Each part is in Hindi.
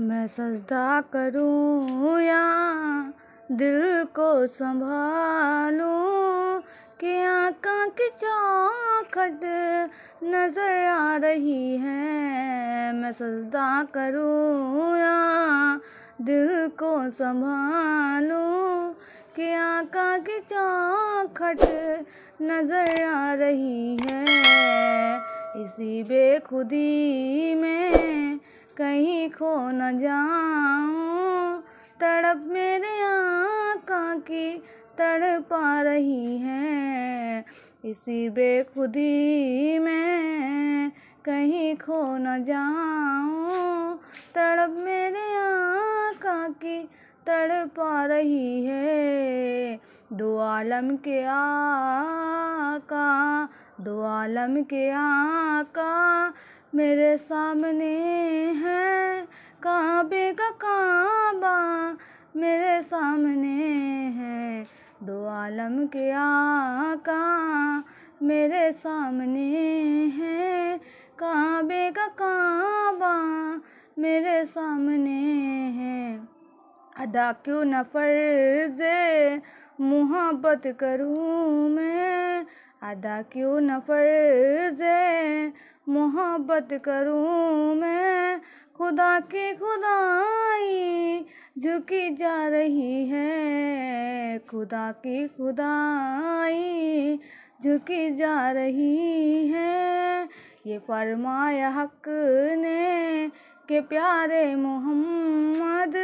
मैं सजदा करूँ या दिल को संभालूं कि आका की चौखट नजर आ रही है मैं सजदा करूँ या दिल को संभालूं कि आका की चौखट नजर आ रही है इसी बेखुदी में कहीं खो न जाऊं तड़प मेरे आका की तड़पा रही है इसी बेखुदी में कहीं खो न जाऊं तड़प मेरे आका की तड़पा रही है दो आलम के आका दो आलम के आका मेरे सामने है काबे का काबा मेरे सामने है दो आलम के आका मेरे सामने है काबे का काबा मेरे सामने है अदा क्यों न फर्ज मोहब्बत करूँ मैं अदा क्यों न फर्ज मोहब्बत करूँ मैं खुदा की खुदाई झुकी जा रही है खुदा की खुदाई झुकी जा रही है ये फरमाया हक ने के प्यारे मोहम्मद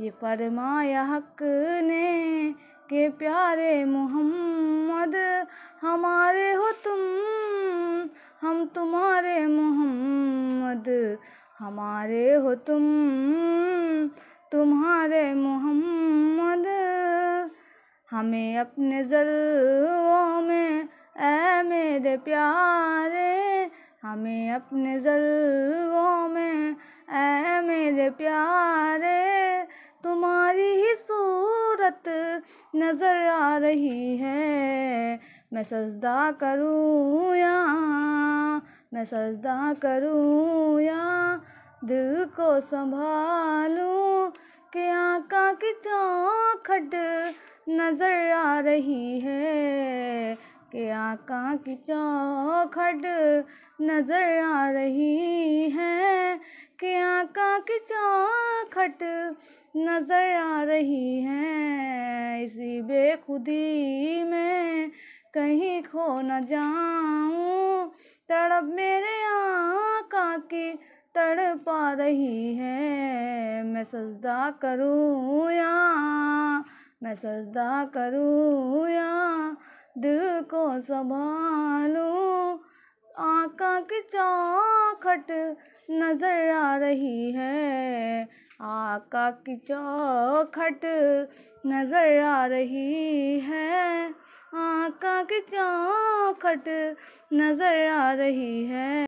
ये फरमाया हक ने के प्यारे मोहम्मद हमारे हो तुम हम तुम्हारे मोहम्मद हमारे हो तुम तुम्हारे मोहम्मद हमें अपने जलवों में ऐ मेरे प्यारे हमें अपने जलवों में ऐ मेरे प्यारे तुम्हारी ही सूरत नज़र आ रही है मैं सजदा करूँ या मैं सजदा करूँ या दिल को संभालूँ कि आका की चौखट नज़र आ रही है कि आका की चौखट नज़र आ रही है कि आका की चौखट नज़र आ रही है इसी बेखुदी में कहीं खो न जाऊं तड़प मेरे आका की तड़पा रही है मैं सजदा करूँ या मैं सजदा करूँ या दिल को संभालूं आका की चौखट नजर आ रही है आका की चौखट नजर आ रही है आका क्या खट नजर आ रही है।